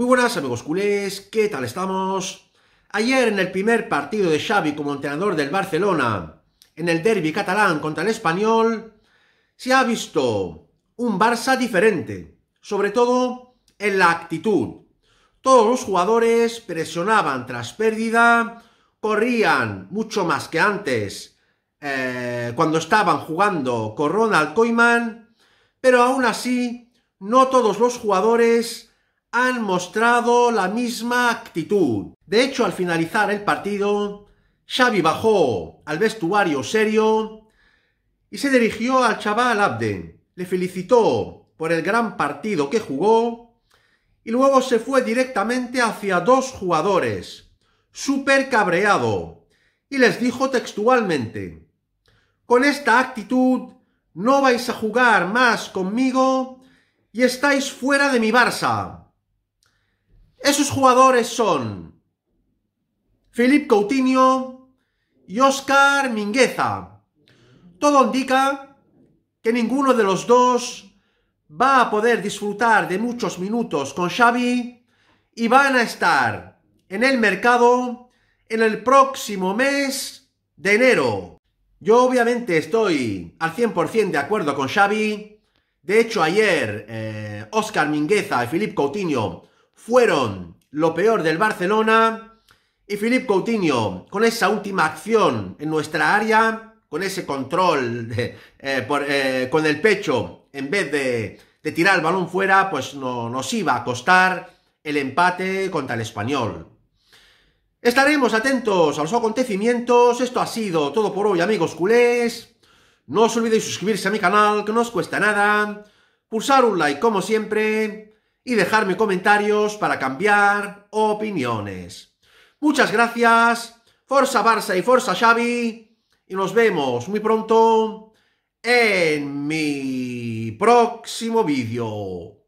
Muy buenas amigos culés, ¿qué tal estamos? Ayer en el primer partido de Xavi como entrenador del Barcelona, en el derby catalán contra el español, se ha visto un Barça diferente, sobre todo en la actitud. Todos los jugadores presionaban tras pérdida, corrían mucho más que antes eh, cuando estaban jugando con Ronald Koeman, pero aún así no todos los jugadores han mostrado la misma actitud. De hecho, al finalizar el partido, Xavi bajó al vestuario serio y se dirigió al chaval Abden. Le felicitó por el gran partido que jugó y luego se fue directamente hacia dos jugadores, súper cabreado, y les dijo textualmente, con esta actitud no vais a jugar más conmigo y estáis fuera de mi Barça. Esos jugadores son Philippe Coutinho y Oscar Mingueza. Todo indica que ninguno de los dos va a poder disfrutar de muchos minutos con Xavi y van a estar en el mercado en el próximo mes de enero. Yo obviamente estoy al 100% de acuerdo con Xavi. De hecho, ayer Oscar eh, Mingueza y Philippe Coutinho fueron lo peor del Barcelona y Philippe Coutinho con esa última acción en nuestra área, con ese control eh, eh, con el pecho en vez de, tirar el balón fuera, pues nos iba a costar el empate contra el español. Estaremos atentos a los acontecimientos. Esto ha sido todo por hoy, amigos culés. No os olvidéis suscribirse a mi canal, que no os cuesta nada. Pulsar un like como siempre y dejarme comentarios para cambiar opiniones. Muchas gracias, Forza Barça y Forza Xavi, y nos vemos muy pronto en mi próximo vídeo.